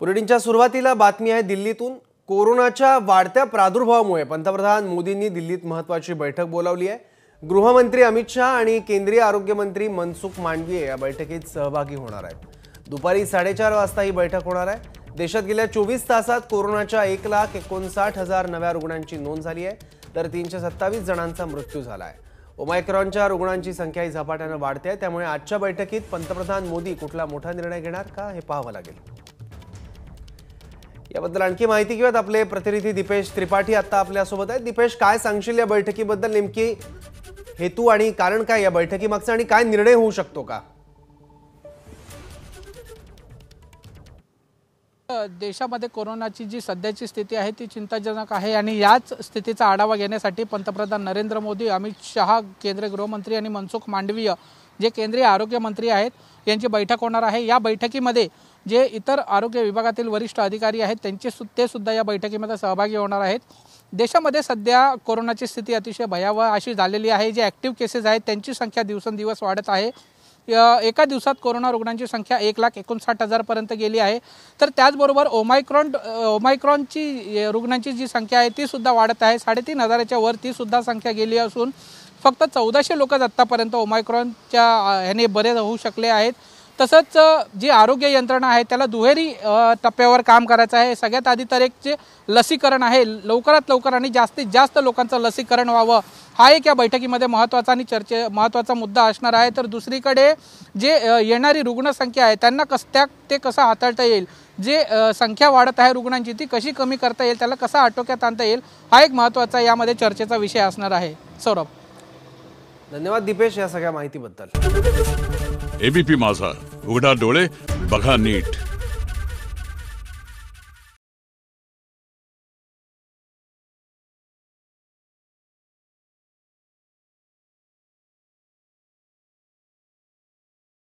बुलेटिनच्या सुरुवातीला बातमी आहे दिल्लीतून कोरोनाच्या वाढत्या प्रादुर्भावामुळे पंतप्रधान मोदींनी दिल्लीत महत्त्वाची बैठक बोलावली आहे गृहमंत्री अमित शहा आणि केंद्रीय आरोग्यमंत्री मनसुख मांडवीय या बैठकीत सहभागी होणार आहेत दुपारी साडेचार वाजता ही बैठक होणार आहे देशात गेल्या चोवीस तासात कोरोनाच्या एक लाख एकोणसाठ हजार नव्या रुग्णांची नोंद झाली आहे तर तीनशे सत्तावीस जणांचा मृत्यू झाला आहे ओमायक्रॉनच्या रुग्णांची संख्या ही झपाट्यानं वाढते त्यामुळे आजच्या बैठकीत पंतप्रधान मोदी कुठला मोठा निर्णय घेणार का हे पाहावं लागेल याबद्दल आणखी माहिती घेऊयात आपले प्रतिनिधी दिपेश त्रिपाठी आता आपल्यासोबत आहेत दिपेश काय सांगशील या बैठकीबद्दल नेमकी हेतू आणि कारण काय या बैठकीमागचं आणि काय निर्णय होऊ शकतो का देशामध्ये कोरोनाची जी सध्याची स्थिती आहे ती चिंताजनक आहे आणि याच स्थितीचा आढावा घेण्यासाठी पंतप्रधान नरेंद्र मोदी अमित शहा केंद्रीय गृहमंत्री आणि मनसुख मांडवीय जे केंद्रीय आरोग्य मंत्री आहेत यांची बैठक होणार आहे या बैठकीमध्ये जे इतर आरोग्य विभागातील वरिष्ठ अधिकारी आहेत त्यांचे सु ते सुद्धा या बैठकीमध्ये सहभागी होणार आहेत देशामध्ये सध्या कोरोनाची स्थिती अतिशय भयावह अशी झालेली आहे जे ॲक्टिव्ह केसेस आहेत त्यांची संख्या दिवसेंदिवस वाढत आहे एका दिवसात कोरोना रुग्णांची संख्या एक लाख एकोणसाठ हजारपर्यंत गेली आहे तर त्याचबरोबर ओमायक्रॉन ओमायक्रॉनची रुग्णांची जी संख्या आहे तीसुद्धा वाढत आहे साडेतीन हजाराच्या वर तीसुद्धा संख्या गेली असून फक्त चौदाशे लोकच आत्तापर्यंत ओमायक्रॉनच्या ह्याने बरे होऊ शकले आहेत तसंच जी आरोग्य यंत्रणा आहे त्याला दुहेरी टप्प्यावर काम करायचं आहे सगळ्यात आधी तर एक जे लसीकरण आहे लवकरात लवकर आणि जास्तीत जास्त लोकांचं लसीकरण व्हावं हा एक या बैठकीमध्ये महत्त्वाचा आणि चर्चे महत्त्वाचा मुद्दा असणार आहे तर दुसरीकडे जे येणारी रुग्णसंख्या आहे त्यांना कस त्या ते कसं हाताळता येईल जे संख्या वाढत आहे रुग्णांची ती कशी कमी करता येईल त्याला कसा आटोक्यात आणता येईल हा एक महत्त्वाचा यामध्ये चर्चेचा विषय असणार आहे सौरभ धन्यवाद दीपेश या सगळ्या माहितीबद्दल एबीपी माझा उघडा डोळे बघा नीट